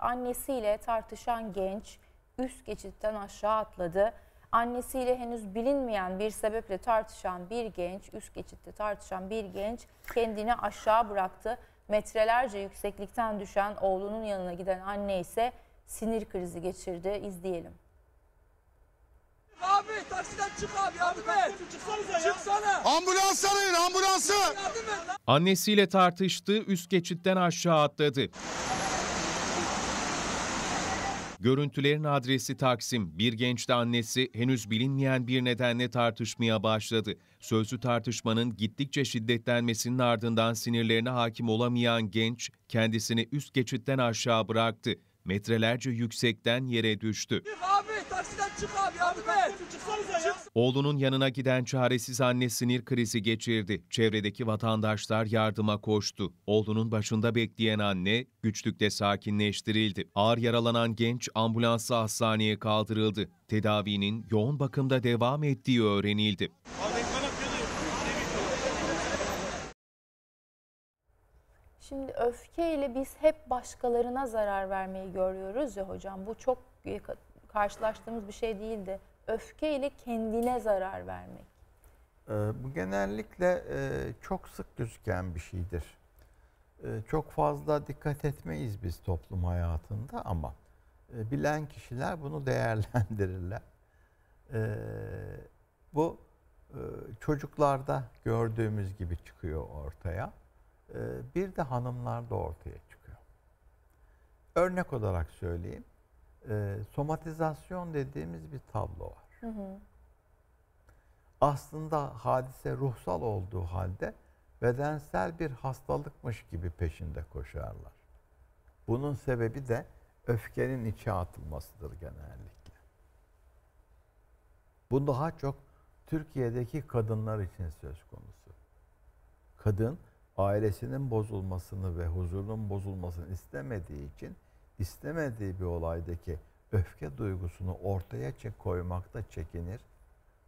Annesiyle tartışan genç üst geçitten aşağı atladı. Annesiyle henüz bilinmeyen bir sebeple tartışan bir genç, üst geçitte tartışan bir genç kendini aşağı bıraktı. Metrelerce yükseklikten düşen oğlunun yanına giden anne ise sinir krizi geçirdi. İzleyelim. Abi taksiden çık abi yardım et. Çıksanıza ya. Çıksana. Ambulans arayın ambulansı. Annesiyle tartıştı üst geçitten aşağı atladı. Görüntülerin adresi Taksim. Bir genç de annesi henüz bilinmeyen bir nedenle tartışmaya başladı. Sözlü tartışmanın gittikçe şiddetlenmesinin ardından sinirlerine hakim olamayan genç kendisini üst geçitten aşağı bıraktı. Metrelerce yüksekten yere düştü. Abi! taksiden çık abi yardım et. Çıksanıza ya. Oğlunun yanına giden çaresiz anne sinir krizi geçirdi. Çevredeki vatandaşlar yardıma koştu. Oğlunun başında bekleyen anne güçlükle sakinleştirildi. Ağır yaralanan genç ambulansa hastaneye kaldırıldı. Tedavinin yoğun bakımda devam ettiği öğrenildi. Şimdi öfkeyle biz hep başkalarına zarar vermeyi görüyoruz ya hocam. Bu çok karşılaştığımız bir şey değildi. Öfke ile kendine zarar vermek. E, bu genellikle e, çok sık gözüken bir şeydir. E, çok fazla dikkat etmeyiz biz toplum hayatında ama e, bilen kişiler bunu değerlendirirler. E, bu e, çocuklarda gördüğümüz gibi çıkıyor ortaya. E, bir de hanımlarda ortaya çıkıyor. Örnek olarak söyleyeyim e, somatizasyon dediğimiz bir tablo var. Hı hı. Aslında hadise ruhsal olduğu halde bedensel bir hastalıkmış gibi peşinde koşarlar. Bunun sebebi de öfkenin içe atılmasıdır genellikle. Bu daha çok Türkiye'deki kadınlar için söz konusu. Kadın ailesinin bozulmasını ve huzurunun bozulmasını istemediği için istemediği bir olaydaki öfke duygusunu ortaya koymakta çekinir.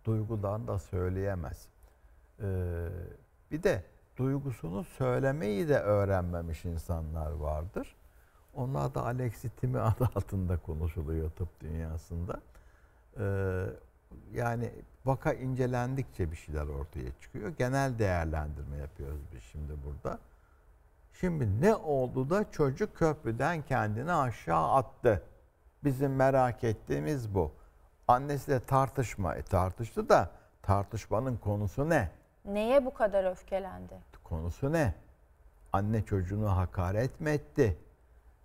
Duygudan da söyleyemez. Ee, bir de duygusunu söylemeyi de öğrenmemiş insanlar vardır. Onlar da aleksitimi adı altında konuşuluyor tıp dünyasında. Ee, yani vaka incelendikçe bir şeyler ortaya çıkıyor. Genel değerlendirme yapıyoruz biz şimdi burada. Şimdi ne oldu da çocuk köprüden kendini aşağı attı? Bizim merak ettiğimiz bu. Annesiyle tartışma. E, tartıştı da tartışmanın konusu ne? Neye bu kadar öfkelendi? Konusu ne? Anne çocuğunu hakaret mi etti?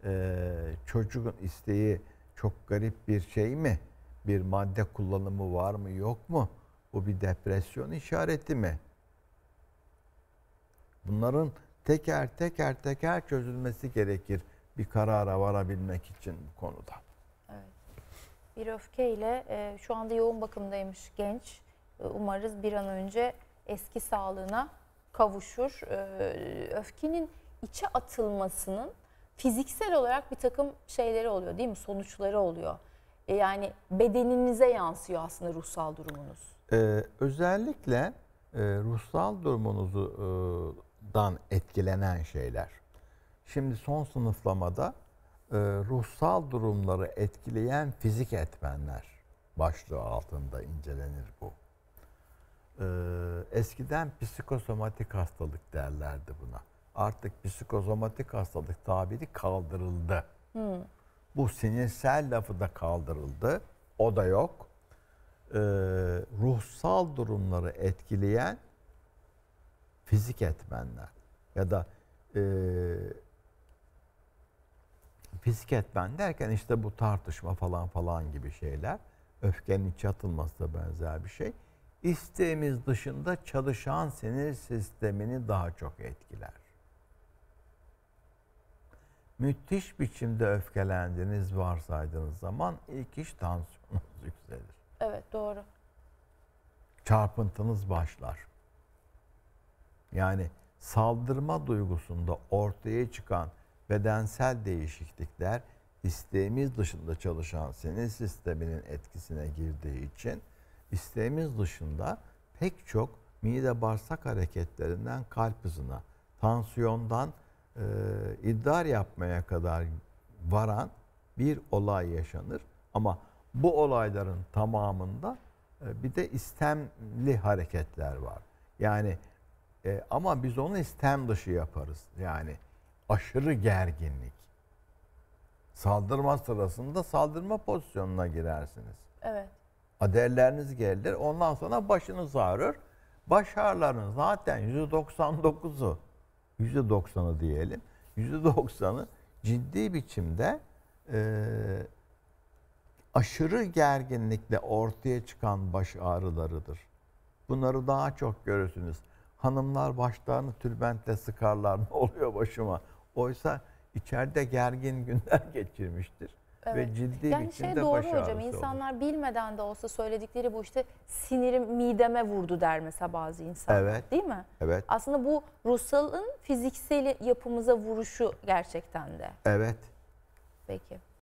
Ee, çocuğun isteği çok garip bir şey mi? Bir madde kullanımı var mı yok mu? Bu bir depresyon işareti mi? Bunların teker teker teker çözülmesi gerekir bir karara varabilmek için bu konuda. Evet. Bir öfkeyle e, şu anda yoğun bakımdaymış genç. E, umarız bir an önce eski sağlığına kavuşur. E, öfkenin içe atılmasının fiziksel olarak bir takım şeyleri oluyor değil mi? Sonuçları oluyor. E, yani bedeninize yansıyor aslında ruhsal durumunuz. Ee, özellikle e, ruhsal durumunuzu e, dan etkilenen şeyler. Şimdi son sınıflamada e, ruhsal durumları etkileyen fizik etmenler başlığı altında incelenir bu. E, eskiden psikosomatik hastalık derlerdi buna. Artık psikosomatik hastalık tabiri kaldırıldı. Hmm. Bu sinirsel lafı da kaldırıldı. O da yok. E, ruhsal durumları etkileyen fizik etmenler ya da e, fizik etmen derken işte bu tartışma falan falan gibi şeyler. Öfkenin içe atılması da benzer bir şey. İsteğimiz dışında çalışan sinir sistemini daha çok etkiler. Müthiş biçimde öfkelendiniz varsaydığınız zaman ilk iş tansiyonunuz yükselir. Evet doğru. Çarpıntınız başlar. Yani saldırma duygusunda ortaya çıkan bedensel değişiklikler isteğimiz dışında çalışan sinir sisteminin etkisine girdiği için isteğimiz dışında pek çok mide bağırsak hareketlerinden kalp hızına, tansiyondan e, idrar yapmaya kadar varan bir olay yaşanır. Ama bu olayların tamamında e, bir de istemli hareketler var. Yani e, ama biz onu istem dışı yaparız. Yani aşırı gerginlik. Saldırma sırasında saldırma pozisyonuna girersiniz. Evet. Aderleriniz gelir. Ondan sonra başınız ağrır. Baş ağrılarının zaten %99'u, %90'ı diyelim, %90'ı ciddi biçimde e, aşırı gerginlikle ortaya çıkan baş ağrılarıdır. Bunları daha çok görürsünüz hanımlar başlarını tülbentle sıkarlar ne oluyor başıma. Oysa içeride gergin günler geçirmiştir. Evet. Ve ciddi yani şey doğru hocam olur. insanlar bilmeden de olsa söyledikleri bu işte sinirim mideme vurdu der mesela bazı insanlar evet. değil mi? Evet. Aslında bu ruhsalın fiziksel yapımıza vuruşu gerçekten de. Evet. Peki.